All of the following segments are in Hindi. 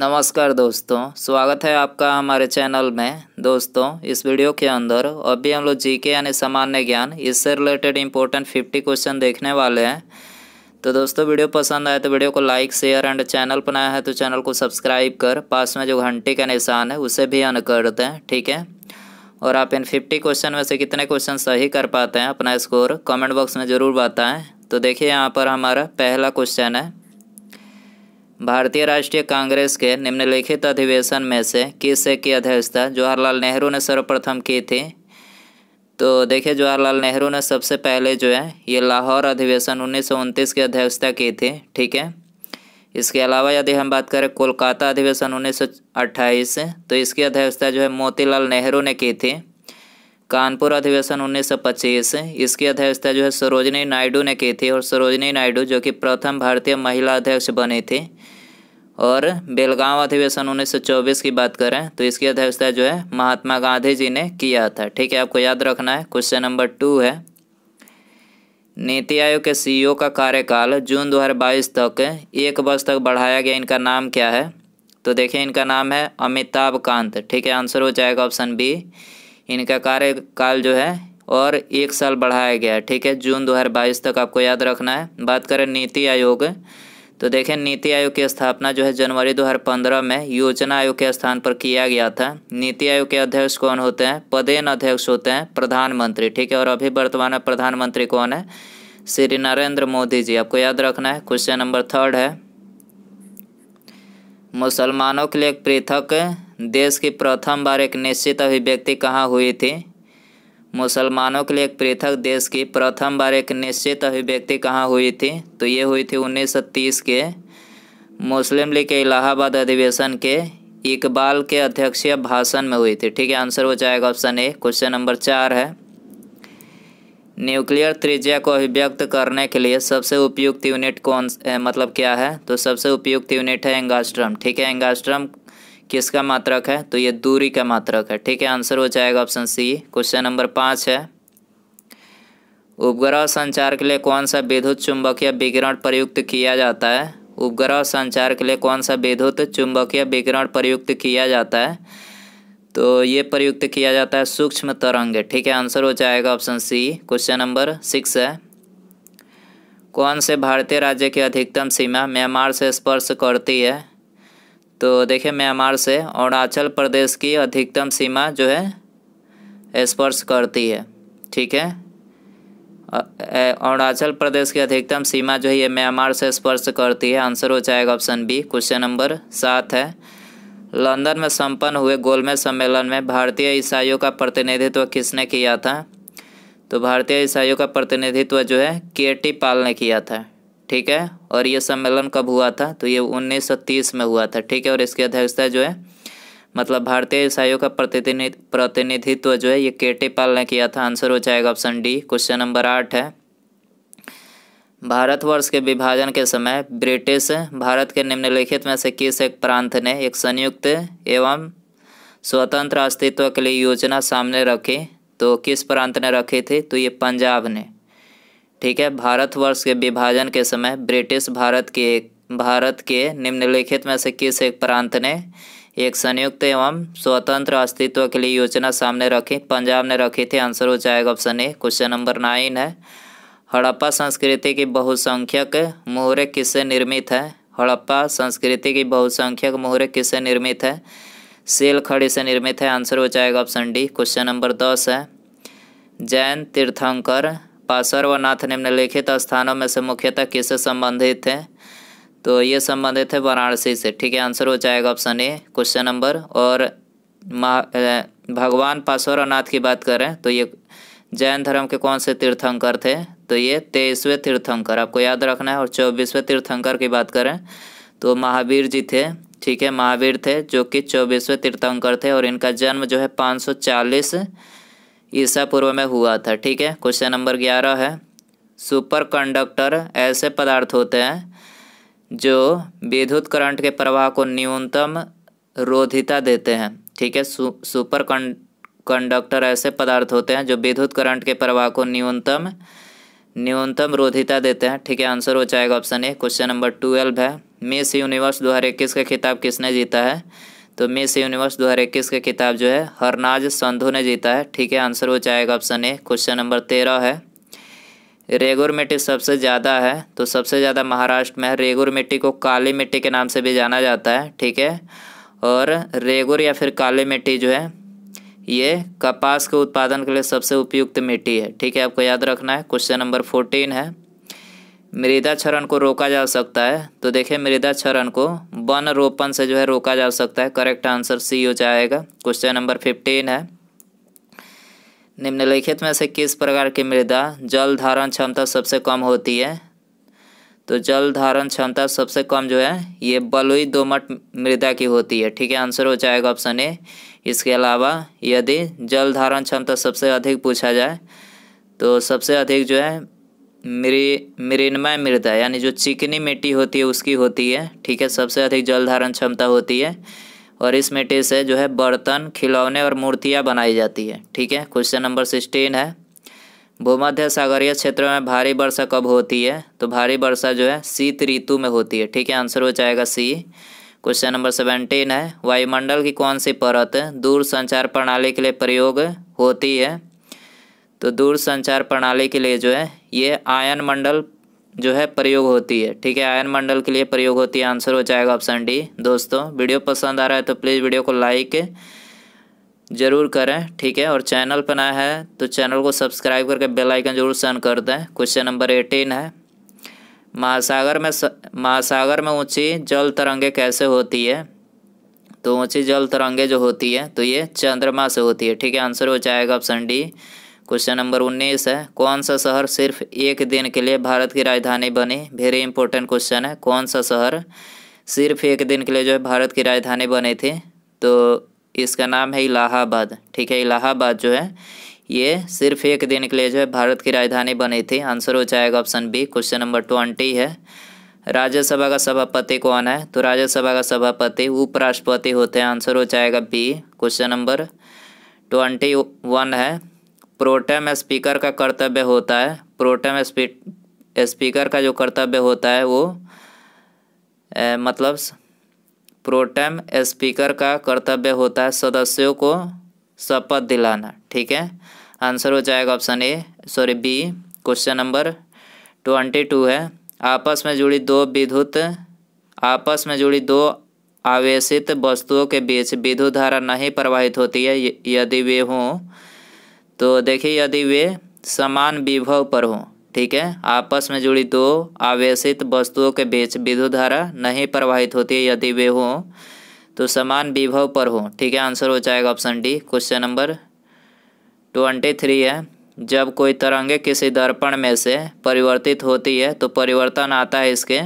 नमस्कार दोस्तों स्वागत है आपका हमारे चैनल में दोस्तों इस वीडियो के अंदर अभी हम लोग के यानी सामान्य ज्ञान इससे रिलेटेड इंपॉर्टेंट फिफ्टी क्वेश्चन देखने वाले हैं तो दोस्तों वीडियो पसंद आए तो वीडियो को लाइक शेयर एंड चैनल बनाया है तो चैनल को सब्सक्राइब कर पास में जो घंटी का निशान है उसे भी अन कर दें ठीक है और आप इन फिफ्टी क्वेश्चन में से कितने क्वेश्चन सही कर पाते हैं अपना स्कोर कमेंट बॉक्स में ज़रूर बताएँ तो देखिए यहाँ पर हमारा पहला क्वेश्चन है भारतीय राष्ट्रीय कांग्रेस के निम्नलिखित अधिवेशन में से किस की अध्यक्षता जवाहरलाल नेहरू ने सर्वप्रथम की थी तो देखिए जवाहरलाल नेहरू ने सबसे पहले जो है ये लाहौर अधिवेशन उन्नीस की अध्यक्षता की थी ठीक है इसके अलावा यदि हम बात करें कोलकाता अधिवेशन उन्नीस तो इसकी अध्यक्षता जो है मोतीलाल नेहरू ने की थी कानपुर अधिवेशन 1925 इसकी अध्यक्षता जो है सरोजनी नायडू ने की थी और सरोजनी नायडू जो कि प्रथम भारतीय महिला अध्यक्ष बनी थी और बेलगांव अधिवेशन 1924 की बात करें तो इसकी अध्यक्षता जो है महात्मा गांधी जी ने किया था ठीक है आपको याद रखना है क्वेश्चन नंबर टू है नीति आयोग के सीईओ का कार्यकाल जून 2022 तक एक वर्ष तक बढ़ाया गया इनका नाम क्या है तो देखिए इनका नाम है अमिताभ कांत ठीक है आंसर हो जाएगा ऑप्शन बी इनका कार्यकाल जो है और एक साल बढ़ाया गया ठीक है जून दो तक आपको याद रखना है बात करें नीति आयोग तो देखें नीति आयोग की स्थापना जो है जनवरी 2015 में योजना आयोग के स्थान पर किया गया था नीति आयोग के अध्यक्ष कौन होते हैं पदेन अध्यक्ष होते हैं प्रधानमंत्री ठीक है और अभी वर्तमान में प्रधानमंत्री कौन है श्री नरेंद्र मोदी जी आपको याद रखना है क्वेश्चन नंबर थर्ड है मुसलमानों के लिए एक पृथक देश की प्रथम बार एक निश्चित अभिव्यक्ति कहाँ हुई थी मुसलमानों के लिए एक पृथक देश की प्रथम बार एक निश्चित अभिव्यक्ति कहाँ हुई थी तो ये हुई थी 1930 के मुस्लिम लीग के इलाहाबाद अधिवेशन के इकबाल के अध्यक्षीय भाषण में हुई थी ठीक है आंसर हो जाएगा ऑप्शन ए क्वेश्चन नंबर चार है न्यूक्लियर त्रिज्या को अभिव्यक्त करने के लिए सबसे उपयुक्त यूनिट कौन मतलब क्या है तो सबसे उपयुक्त यूनिट है एंगास्ट्रम ठीक है एंगास्ट्रम किसका मात्रक है तो ये दूरी का मात्रक है ठीक है आंसर हो जाएगा ऑप्शन सी क्वेश्चन नंबर पाँच है उपग्रह संचार के लिए कौन सा विद्युत चुंबकीय विकिरण प्रयुक्त किया जाता है उपग्रह संचार के लिए कौन सा विद्युत चुंबकीय विकिरण प्रयुक्त किया जाता है तो ये प्रयुक्त किया जाता है सूक्ष्म तरंग ठीक है आंसर हो जाएगा option C question number six है कौन से भारतीय राज्य की अधिकतम सीमा म्यांमार से स्पर्श करती है तो देखिए म्यांमार से अरुणाचल प्रदेश की अधिकतम सीमा जो है स्पर्श करती है ठीक है अरुणाचल प्रदेश की अधिकतम सीमा जो है ये म्यांमार से स्पर्श करती है आंसर हो जाएगा ऑप्शन बी क्वेश्चन नंबर सात है लंदन में संपन्न हुए गोलमेज सम्मेलन में भारतीय ईसाइयों का प्रतिनिधित्व किसने किया था तो भारतीय ईसाइयों का प्रतिनिधित्व जो है के टी पाल ने किया था ठीक है और ये सम्मेलन कब हुआ था तो ये 1930 में हुआ था ठीक है और इसकी अध्यक्षता जो है मतलब भारतीय ईसाइयों का प्रतिनिधि प्रतिनिधित्व जो है ये टी पाल ने किया था आंसर हो जाएगा ऑप्शन डी क्वेश्चन नंबर आठ है भारतवर्ष के विभाजन के समय ब्रिटिश भारत के निम्नलिखित में से किस एक प्रांत ने एक संयुक्त एवं स्वतंत्र अस्तित्व के लिए योजना सामने रखी तो किस प्रांत ने रखी थी तो ये पंजाब ने ठीक है भारतवर्ष के विभाजन के समय ब्रिटिश भारत के भारत के निम्नलिखित में से किस एक प्रांत ने एक संयुक्त एवं स्वतंत्र अस्तित्व के लिए योजना सामने रखी पंजाब ने रखी थी आंसर हो जाएगा option A question number nine है हड़प्पा संस्कृति की बहुसंख्यक मोहरे किससे निर्मित है हड़प्पा संस्कृति की बहुसंख्यक मोहरे किससे निर्मित है सेल खड़ी से निर्मित है आंसर हो जाएगा ऑप्शन डी क्वेश्चन नंबर दस है जैन तीर्थंकर पार्श्वनाथ निम्नलिखित स्थानों में से मुख्यतः किससे संबंधित हैं तो ये संबंधित है वाराणसी से ठीक है आंसर हो जाएगा ऑप्शन ए क्वेश्चन नंबर और भगवान पार्श्वनाथ की बात करें तो ये जैन धर्म के कौन से तीर्थंकर थे तो ये तेईसवें तीर्थंकर आपको याद रखना है और चौबीसवें तीर्थंकर की बात करें तो महावीर जी थे ठीक है महावीर थे जो कि चौबीसवें तीर्थंकर थे और इनका जन्म जो है चालीस ईसा पूर्व में हुआ था ठीक है क्वेश्चन नंबर ग्यारह है सुपर कंडक्टर ऐसे पदार्थ होते हैं जो विद्युत करंट के प्रवाह को न्यूनतम रोधिता देते हैं ठीक है सु, सुपर कंडक्टर ऐसे पदार्थ होते हैं जो विद्युत करंट के प्रवाह को न्यूनतम न्यूनतम रोधिता देते हैं ठीक है आंसर हो जाएगा option A question number twelve है मिस यूनिवर्स दो हज़ार इक्कीस का खिताब किसने जीता है तो मिस यूनिवर्स दो हज़ार इक्कीस का किताब जो है हरनाज संधु ने जीता है ठीक है आंसर हो जाएगा ऑप्शन ए क्वेश्चन नंबर तेरह है रेगुर मिट्टी सबसे ज़्यादा है तो सबसे ज़्यादा महाराष्ट्र में है रेगुर मिट्टी को काली मिट्टी के नाम से भी जाना जाता है ठीक है और रेगुर या फिर काली मिट्टी जो है ये कपास के उत्पादन के लिए सबसे उपयुक्त मिट्टी है ठीक है आपको याद रखना है क्वेश्चन नंबर फोर्टीन है मृदा क्षरण को रोका जा सकता है तो देखिए मृदा क्षरण को वन रोपण से जो है रोका जा सकता है करेक्ट आंसर सी हो जाएगा क्वेश्चन नंबर फिफ्टीन है निम्नलिखित में से किस प्रकार की मृदा जल धारण क्षमता सबसे कम होती है तो जल धारण क्षमता सबसे कम जो है ये बलुई दोमट मृदा की होती है ठीक है आंसर हो जाएगा ऑप्शन ए इसके अलावा यदि जल धारण क्षमता सबसे अधिक पूछा जाए तो सबसे अधिक जो है मृ मिरेनमय मृदा यानी जो चिकनी मिट्टी होती है उसकी होती है ठीक है सबसे अधिक जल धारण क्षमता होती है और इस मिट्टी से जो है बर्तन खिलौने और मूर्तियाँ बनाई जाती है ठीक है क्वेश्चन नंबर सिक्सटीन है भूमध्य सागरीय क्षेत्र में भारी वर्षा कब होती है तो भारी वर्षा जो है शीत ऋतु में होती है ठीक है आंसर हो जाएगा सी क्वेश्चन नंबर सेवेंटीन है वायुमंडल की कौन सी परत दूर संचार प्रणाली के लिए प्रयोग होती है तो दूर संचार प्रणाली के लिए जो है ये आयन मंडल जो है प्रयोग होती है ठीक है आयन मंडल के लिए प्रयोग होती है आंसर हो जाएगा ऑप्शन डी दोस्तों वीडियो पसंद आ रहा है तो प्लीज़ वीडियो को लाइक ज़रूर करें ठीक है और चैनल पर नया है तो चैनल को सब्सक्राइब करके बेल आइकन जरूर सेंड कर दें क्वेश्चन नंबर एटीन है महासागर में महासागर में ऊंची जल तरंगे कैसे होती है तो ऊंची जल तरंगे जो होती है तो ये चंद्रमा से होती है ठीक है आंसर हो जाएगा ऑप्शन डी क्वेश्चन नंबर उन्नीस है कौन सा शहर सिर्फ एक दिन के लिए भारत की राजधानी बनी वेरी इंपॉर्टेंट क्वेश्चन है कौन सा शहर सिर्फ एक दिन के लिए जो है भारत की राजधानी बनी थी तो इसका नाम है इलाहाबाद ठीक है इलाहाबाद जो है ये सिर्फ एक दिन के लिए जो है भारत की राजधानी बनी थी आंसर हो जाएगा option B question number twenty है राज्यसभा का सभापति कौन है तो राज्यसभा का सभापति उपराष्ट्रपति होते हैं आंसर हो जाएगा B question number twenty one है प्रोटेम स्पीकर का कर्तव्य होता है प्रोटेम स्पी स्पीकर का जो कर्तव्य होता है वो ए, मतलब प्रोटेम स्पीकर का कर्तव्य होता है सदस्यों को शपथ दिलाना ठीक है आंसर हो जाएगा option A sorry B question number twenty two है आपस में जुड़ी दो विद्युत आपस में जुड़ी दो आवेशित वस्तुओं के बीच विद्युत धारा नहीं प्रवाहित होती है यदि वे हों तो देखिए यदि वे समान विभव पर हों ठीक है आपस में जुड़ी दो आवेशित वस्तुओं के बीच विद्युत धारा नहीं प्रवाहित होती है यदि वे हों तो समान विभव पर हो ठीक है आंसर हो जाएगा option D question number twenty three है जब कोई तरंगे किसी दर्पण में से परिवर्तित होती है तो परिवर्तन आता है इसके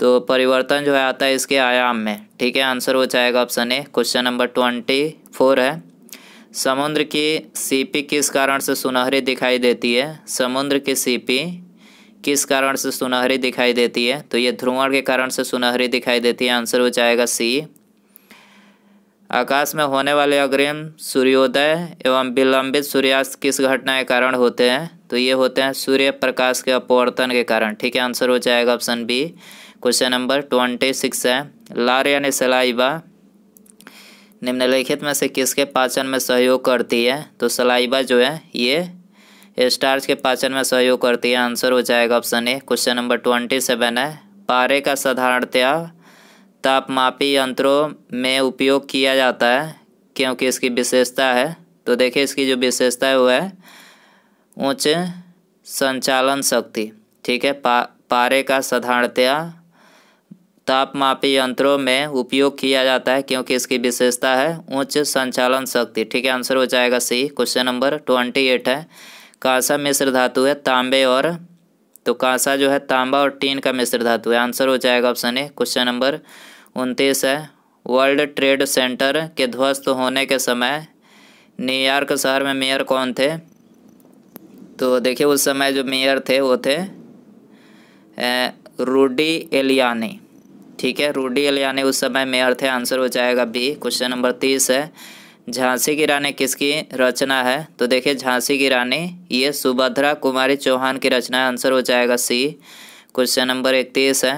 तो परिवर्तन जो है आता है इसके आयाम में ठीक है आंसर हो जाएगा option A question number twenty four है समुद्र की सीपी किस कारण से सुनहरी दिखाई देती है समुद्र की सीपी किस कारण से सुनहरी दिखाई देती है तो ये ध्रुवण के कारण से सुनहरी दिखाई देती है आंसर हो जाएगा सी आकाश में होने वाले अग्रिम सूर्योदय एवं विलंबित सूर्यास्त किस घटना के कारण होते हैं तो ये होते हैं सूर्य प्रकाश के अपवर्तन के कारण ठीक है आंसर हो जाएगा option B question number twenty six है लार यानी सलाइबा निम्नलिखित में से किसके पाचन में सहयोग करती है तो सलाइबा जो है ये स्टार्च के पाचन में सहयोग करती है आंसर हो जाएगा option A question number twenty seven है पारे का साधारणतया तापमापी यंत्रों में उपयोग किया जाता है क्योंकि इसकी विशेषता है तो देखिए इसकी जो विशेषता है वो है उच्च संचालन शक्ति ठीक है पा पारे का साधारणतया तापमापी यंत्रों में उपयोग किया जाता है क्योंकि इसकी विशेषता है उच्च संचालन शक्ति ठीक है आंसर हो जाएगा C question number twenty eight है कांसा मिश्र धातु है तांबे और तो कांसा जो है तांबा और टीन का मिश्र धातु है आंसर हो जाएगा ऑप्शन ए क्वेश्चन नंबर उनतीस है वर्ल्ड ट्रेड सेंटर के ध्वस्त होने के समय न्यूयॉर्क शहर में मेयर कौन थे तो देखिए उस समय जो मेयर थे वो थे रूडी एलियानी ठीक है रूडियल यानी उस समय मेयर थे आंसर हो जाएगा बी क्वेश्चन नंबर तीस है झांसी की रानी किसकी रचना है तो देखिए झांसी की रानी ये सुभद्रा कुमारी चौहान की रचना है आंसर हो जाएगा सी क्वेश्चन नंबर इकतीस है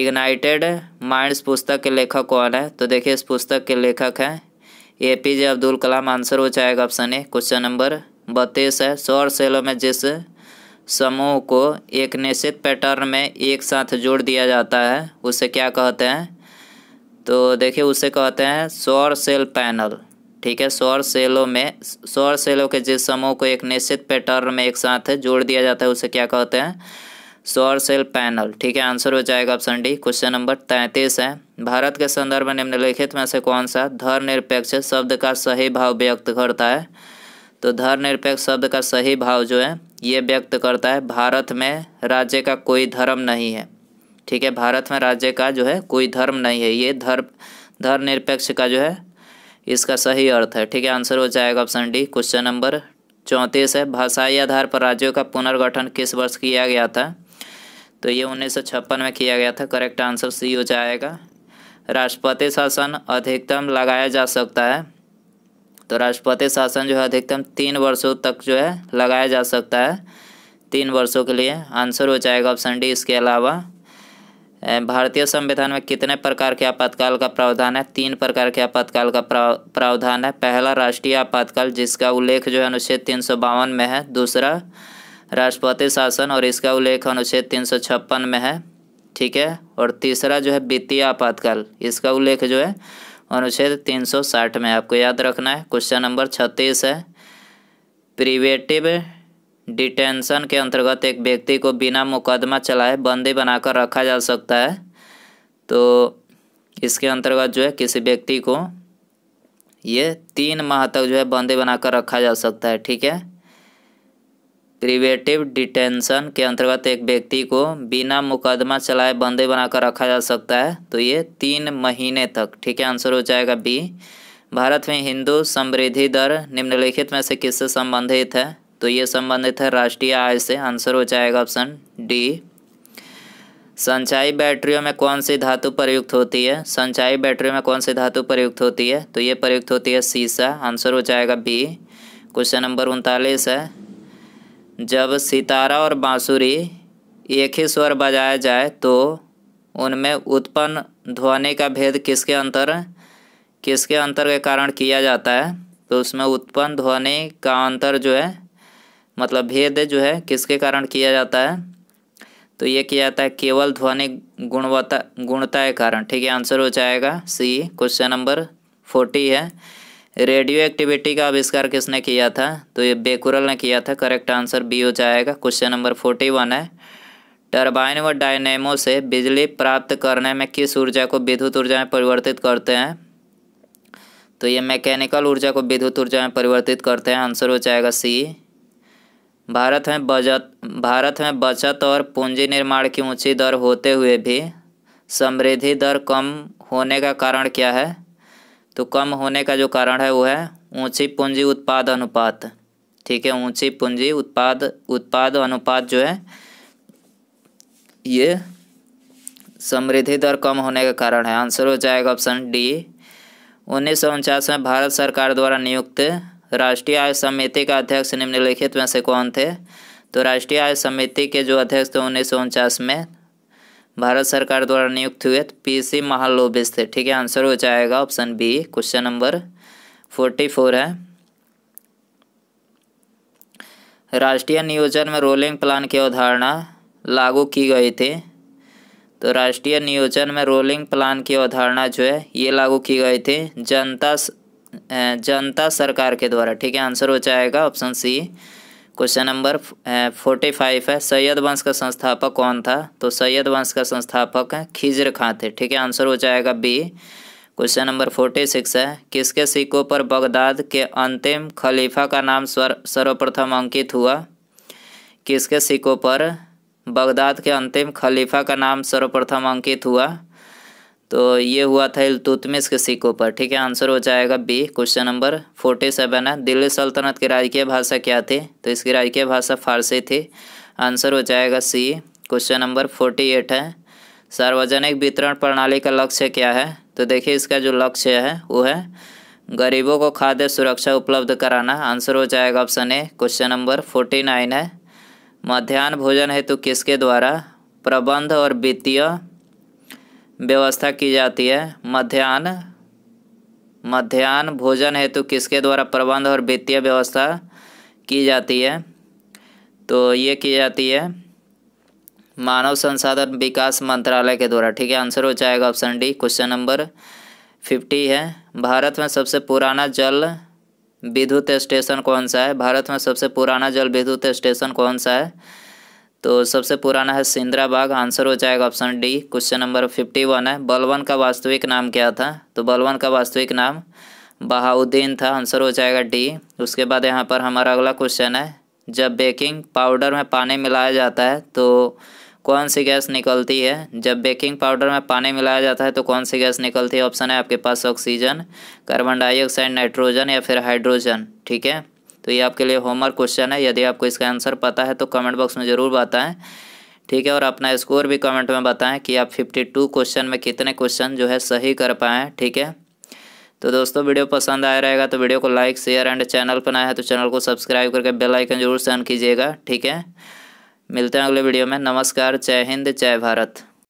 इग्नाइटेड माइंड्स पुस्तक के लेखक कौन है तो देखिए इस पुस्तक के लेखक हैं A P J Abdul Kalam answer हो जाएगा ऑप्शन ए क्वेश्चन नंबर बत्तीस है सौर सेलों में जिस समूह को एक निश्चित पैटर्न में एक साथ जोड़ दिया जाता है उसे क्या कहते हैं तो देखिए उसे कहते हैं सौर सेल पैनल ठीक है सौर सेलों में सौर सेलों के जिस समूह को एक निश्चित पैटर्न में एक साथ जोड़ दिया जाता है उसे क्या कहते हैं सौर सेल पैनल ठीक है आंसर हो जाएगा ऑप्शन डी क्वेश्चन नंबर तैंतीस है भारत के संदर्भ में निम्नलिखित में से कौन सा धर्मनिरपेक्ष शब्द का सही भाव व्यक्त करता है तो धर्मनिरपेक्ष शब्द का सही भाव जो है ये व्यक्त करता है भारत में राज्य का कोई धर्म नहीं है ठीक है भारत में राज्य का जो है कोई धर्म नहीं है ये धर्म धर्मनिरपेक्ष का जो है इसका सही अर्थ है ठीक है आंसर हो जाएगा ऑप्शन डी क्वेश्चन नंबर चौंतीस है भाषाई आधार पर राज्यों का पुनर्गठन किस वर्ष किया गया था तो ये उन्नीस में किया गया था करेक्ट आंसर सी हो जाएगा राष्ट्रपति शासन अधिकतम लगाया जा सकता है तो राष्ट्रपति शासन जो है अधिकतम तीन वर्षों तक जो है लगाया जा सकता है तीन वर्षों के लिए आंसर हो जाएगा ऑप्शन डी इसके अलावा भारतीय संविधान में कितने प्रकार के आपातकाल का प्रावधान है तीन प्रकार के आपातकाल का प्रावधान है पहला राष्ट्रीय आपातकाल जिसका उल्लेख जो है अनुच्छेद तीन में है दूसरा राष्ट्रपति शासन और इसका उल्लेख अनुच्छेद तीन में है ठीक है और तीसरा जो है वित्तीय आपातकाल इसका उल्लेख जो है अनुच्छेद 360 में आपको याद रखना है क्वेश्चन नंबर छत्तीस है प्रिवेटिव डिटेंशन के अंतर्गत एक व्यक्ति को बिना मुकदमा चलाए बंदी बनाकर रखा जा सकता है तो इसके अंतर्गत जो है किसी व्यक्ति को ये तीन माह तक जो है बंदी बनाकर रखा जा सकता है ठीक है प्रिवेटिव डिटेंशन के अंतर्गत एक व्यक्ति को बिना मुकदमा चलाए बंदी बनाकर रखा जा सकता है तो ये तीन महीने तक ठीक है आंसर हो जाएगा बी भारत में हिंदू समृद्धि दर निम्नलिखित में से किससे संबंधित है तो ये संबंधित है राष्ट्रीय आय से आंसर हो जाएगा ऑप्शन डी संचाई बैटरियों में कौन सी धातु प्रयुक्त होती है संचाई बैटरियों में कौन सी धातु प्रयुक्त होती है तो ये प्रयुक्त होती है सीसा आंसर हो जाएगा बी क्वेश्चन नंबर उनतालीस है जब सितारा और बाँसुरी एक ही स्वर बजाया जाए तो उनमें उत्पन्न ध्वनि का भेद किसके अंतर किसके अंतर के कारण किया जाता है तो उसमें उत्पन्न ध्वनि का अंतर जो है मतलब भेद जो है किसके कारण किया जाता है तो ये किया जाता है केवल ध्वनि गुणवत्ता गुणता के कारण ठीक है आंसर हो जाएगा सी क्वेश्चन नंबर फोर्टी है रेडियो एक्टिविटी का आविष्कार किसने किया था तो ये बेकुरल ने किया था करेक्ट आंसर बी हो जाएगा क्वेश्चन नंबर फोर्टी वन है टर्बाइन व डायनेमो से बिजली प्राप्त करने में किस ऊर्जा को विद्युत ऊर्जा में परिवर्तित करते हैं तो ये मैकेनिकल ऊर्जा को विद्युत ऊर्जा में परिवर्तित करते हैं आंसर हो जाएगा सी भारत में बचत भारत में बचत और पूंजी निर्माण की ऊंची दर होते हुए भी समृद्धि दर कम होने का कारण क्या है तो कम होने का जो कारण है वो है ऊंची पूंजी उत्पाद अनुपात ठीक है ऊंची पूंजी उत्पाद उत्पाद अनुपात जो है ये समृद्धि दर कम होने का कारण है आंसर हो जाएगा ऑप्शन डी उन्नीस में भारत सरकार द्वारा नियुक्त राष्ट्रीय आय समिति का अध्यक्ष निम्नलिखित में से कौन थे तो राष्ट्रीय आय समिति के जो अध्यक्ष थे उन्नीस में भारत सरकार द्वारा नियुक्त हुए पी सी महालोबिस थे ठीक है आंसर हो जाएगा option B question number forty four है राष्ट्रीय नियोजन में रोलिंग प्लान की अवधारणा लागू की गई थी तो राष्ट्रीय नियोजन में रोलिंग प्लान की अवधारणा जो है ये लागू की गई थी जनता जनता सरकार के द्वारा ठीक है आंसर हो जाएगा option C question number forty five है सैयद वंश का संस्थापक कौन था तो सैयद वंश का संस्थापक खिजर खां थे ठीक है आंसर हो जाएगा B question number forty six है किसके सिक्कों पर बगदाद के अंतिम खलीफा का नाम सर्वप्रथम अंकित हुआ किसके सिक्कों पर बगदाद के अंतिम खलीफा का नाम सर्वप्रथम अंकित हुआ तो ये हुआ था इलतुतमिस के सिक्कों पर ठीक है आंसर हो जाएगा B question number forty seven है दिल्ली सल्तनत की राजकीय भाषा क्या थी तो इसकी राजकीय भाषा फारसी थी आंसर हो जाएगा C question number forty eight है सार्वजनिक वितरण प्रणाली का लक्ष्य क्या है तो देखिए इसका जो लक्ष्य है वो है गरीबों को खाद्य सुरक्षा उपलब्ध कराना आंसर हो जाएगा option A question number forty nine है मध्यान्ह भोजन हेतु किसके द्वारा प्रबंध और वित्तीय व्यवस्था की जाती है मध्यान्ह मध्यान्ह भोजन हेतु किसके द्वारा प्रबंध और वित्तीय व्यवस्था की जाती है तो ये की जाती है मानव संसाधन विकास मंत्रालय के द्वारा ठीक है आंसर हो जाएगा option D question number fifty है भारत में सबसे पुराना जल विद्युत स्टेशन कौन सा है भारत में सबसे पुराना जल विद्युत स्टेशन कौन सा है तो सबसे पुराना है सिंद्रा बाग आंसर हो जाएगा option D question number fifty one है बलवन का वास्तविक नाम क्या था तो बलवन का वास्तविक नाम बहाउद्दीन था आंसर हो जाएगा डी उसके बाद यहाँ पर हमारा अगला क्वेश्चन है जब बेकिंग पाउडर में पानी मिलाया जाता है तो कौन सी गैस निकलती है जब बेकिंग पाउडर में पानी मिलाया जाता है तो कौन सी गैस निकलती है ऑप्शन है आपके पास ऑक्सीजन कार्बन डाइऑक्साइड नाइट्रोजन या फिर हाइड्रोजन ठीक है तो ये आपके लिए होमवर्क क्वेश्चन है यदि आपको इसका आंसर पता है तो कमेंट बॉक्स में ज़रूर बताएं ठीक है और अपना स्कोर भी कमेंट में बताएं कि आप फिफ्टी टू क्वेश्चन में कितने क्वेश्चन जो है सही कर पाएँ ठीक है तो दोस्तों वीडियो पसंद आया रहेगा तो वीडियो को लाइक शेयर एंड चैनल पर आया है तो चैनल को सब्सक्राइब करके बेल आइकन जरूर सेन कीजिएगा ठीक है मिलते हैं अगले वीडियो में नमस्कार जय हिंद जय भारत